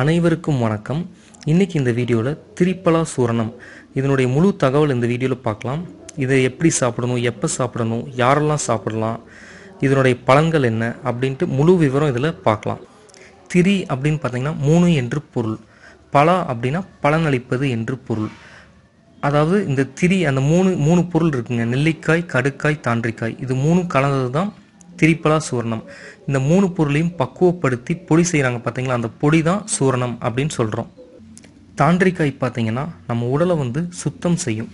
அனைவருக்கும் வணக்கம் இன்றைக்கி இந்த வீடியோவில் திரிப்பலா சூரணம் இதனுடைய முழு தகவல் இந்த வீடியோவில் பார்க்கலாம் இதை எப்படி சாப்பிடணும் எப்போ சாப்பிடணும் யாரெல்லாம் சாப்பிடலாம் இதனுடைய பலன்கள் என்ன அப்படின்ட்டு முழு விவரம் இதில் பார்க்கலாம் திரி அப்படின்னு பார்த்திங்கன்னா மூணு என்று பொருள் பலா அப்படின்னா பலனளிப்பது என்று பொருள் அதாவது இந்த திரி அந்த மூணு மூணு பொருள் இருக்குங்க நெல்லிக்காய் கடுக்காய் தாண்டிக்காய் இது மூணும் கலந்தது தான் திரிப்பலா சூரணம் இந்த மூணு பொருளையும் பக்குவப்படுத்தி பொடி செய்கிறாங்க பார்த்தீங்களா அந்த பொடி தான் சூரணம் அப்படின்னு சொல்கிறோம் தாண்டிரிக்காய் பார்த்தீங்கன்னா நம்ம உடலை வந்து சுத்தம் செய்யும்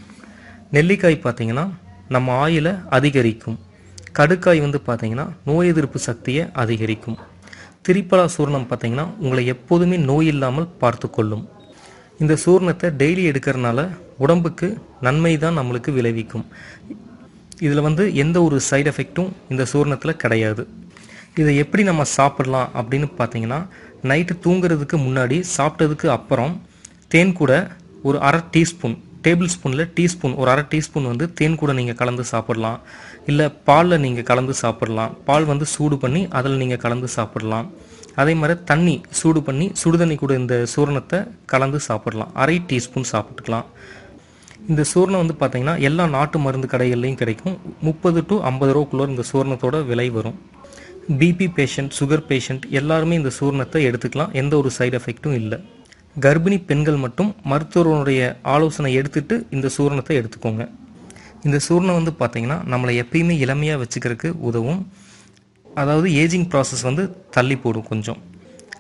நெல்லிக்காய் பார்த்தீங்கன்னா நம்ம ஆயிலை அதிகரிக்கும் கடுக்காய் வந்து பார்த்தீங்கன்னா நோய் எதிர்ப்பு சக்தியை அதிகரிக்கும் திரிப்பலா சூரணம் பார்த்தீங்கன்னா உங்களை எப்போதுமே நோய் இல்லாமல் பார்த்து கொள்ளும் இந்த சூர்ணத்தை டெய்லி எடுக்கிறனால உடம்புக்கு நன்மை தான் நம்மளுக்கு விளைவிக்கும் இதில் வந்து எந்த ஒரு சைடு எஃபெக்ட்டும் இந்த சூர்ணத்தில் கிடையாது இதை எப்படி நம்ம சாப்பிட்லாம் அப்படின்னு பார்த்தீங்கன்னா நைட்டு தூங்குறதுக்கு முன்னாடி சாப்பிட்டதுக்கு அப்புறம் தேன் கூட ஒரு அரை டீஸ்பூன் டேபிள் ஸ்பூனில் டீஸ்பூன் ஒரு அரை டீஸ்பூன் வந்து தேன் கூட நீங்கள் கலந்து சாப்பிட்லாம் இல்லை பாலில் நீங்கள் கலந்து சாப்பிட்லாம் பால் வந்து சூடு பண்ணி அதில் நீங்கள் கலந்து சாப்பிட்லாம் அதே மாதிரி தண்ணி சூடு பண்ணி சுடுதண்ணி கூட இந்த சூரணத்தை கலந்து சாப்பிட்லாம் அரை டீஸ்பூன் சாப்பிட்டுக்கலாம் இந்த சூர்ணம் வந்து பார்த்தீங்கன்னா எல்லா நாட்டு மருந்து கடைகள்லையும் கிடைக்கும் முப்பது டு ஐம்பது ரூபாக்குள்ளே இந்த சூர்ணத்தோட விலை வரும் பிபி பேஷண்ட் சுகர் பேஷண்ட் எல்லாருமே இந்த சூர்ணத்தை எடுத்துக்கலாம் எந்த ஒரு சைடு எஃபெக்ட்டும் இல்லை கர்ப்பிணி பெண்கள் மட்டும் மருத்துவருடைய ஆலோசனை எடுத்துட்டு இந்த சூர்ணத்தை எடுத்துக்கோங்க இந்த சூர்ணம் வந்து பார்த்தீங்கன்னா நம்மளை எப்பயுமே இளமையாக வச்சுக்கிறதுக்கு உதவும் அதாவது ஏஜிங் ப்ராசஸ் வந்து தள்ளி போடும் கொஞ்சம்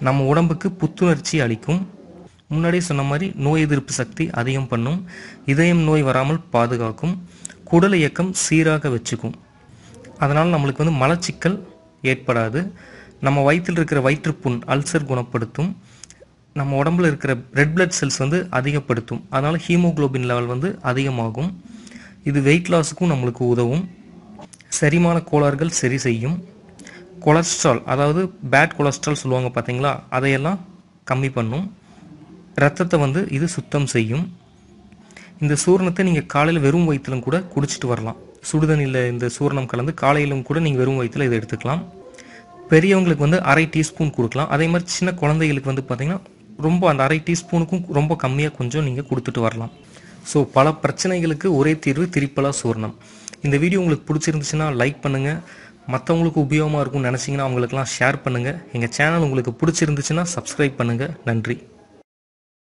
நம்ம உடம்புக்கு புத்துணர்ச்சி அளிக்கும் முன்னாடியே சொன்ன மாதிரி நோய் எதிர்ப்பு சக்தி அதிகம் பண்ணும் இதயம் நோய் வராமல் பாதுகாக்கும் குடல் இயக்கம் சீராக வச்சுக்கும் அதனால் நம்மளுக்கு வந்து மலச்சிக்கல் ஏற்படாது நம்ம வயிற்றில் இருக்கிற வயிற்றுப்புண் அல்சர் குணப்படுத்தும் நம்ம உடம்புல இருக்கிற ரெட் பிளட் செல்ஸ் வந்து அதிகப்படுத்தும் அதனால் ஹீமோக்ளோபின் லெவல் வந்து அதிகமாகும் இது வெயிட் லாஸுக்கும் நம்மளுக்கு உதவும் செரிமான கோளாறுகள் சரி செய்யும் கொலஸ்ட்ரால் அதாவது பேட் கொலஸ்ட்ரால் சொல்லுவாங்க பார்த்தீங்களா அதையெல்லாம் கம்மி பண்ணும் ரத்தத்தை வந்து இது சுத்தம் செய்யும் இந்த சூரணத்தை நீங்கள் காலையில் வெறும் வயிற்றிலும் கூட குடிச்சிட்டு வரலாம் சுடுதண்ணியில் இந்த சூர்ணம் கலந்து காலையிலும் கூட நீங்கள் வெறும் வயிற்றில் இதை எடுத்துக்கலாம் பெரியவங்களுக்கு வந்து அரை டீஸ்பூன் கொடுக்கலாம் அதே மாதிரி சின்ன குழந்தைகளுக்கு வந்து பார்த்திங்கன்னா ரொம்ப அந்த அரை டீஸ்பூனுக்கும் ரொம்ப கம்மியாக கொஞ்சம் நீங்கள் கொடுத்துட்டு வரலாம் ஸோ பல பிரச்சனைகளுக்கு ஒரே தீர்வு திரிப்பலா சூர்ணம் இந்த வீடியோ உங்களுக்கு பிடிச்சிருந்துச்சுன்னா லைக் பண்ணுங்கள் மற்றவங்களுக்கு உபயோகமாக இருக்கும்னு நினச்சிங்கன்னா அவங்களுக்குலாம் ஷேர் பண்ணுங்கள் எங்கள் சேனல் உங்களுக்கு பிடிச்சிருந்துச்சுன்னா சப்ஸ்கிரைப் பண்ணுங்கள் நன்றி